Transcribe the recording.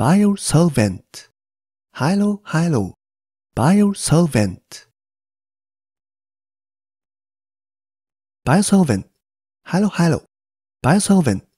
biosolvent, hilo hilo, biosolvent. Biosolvent, hilo hilo, biosolvent.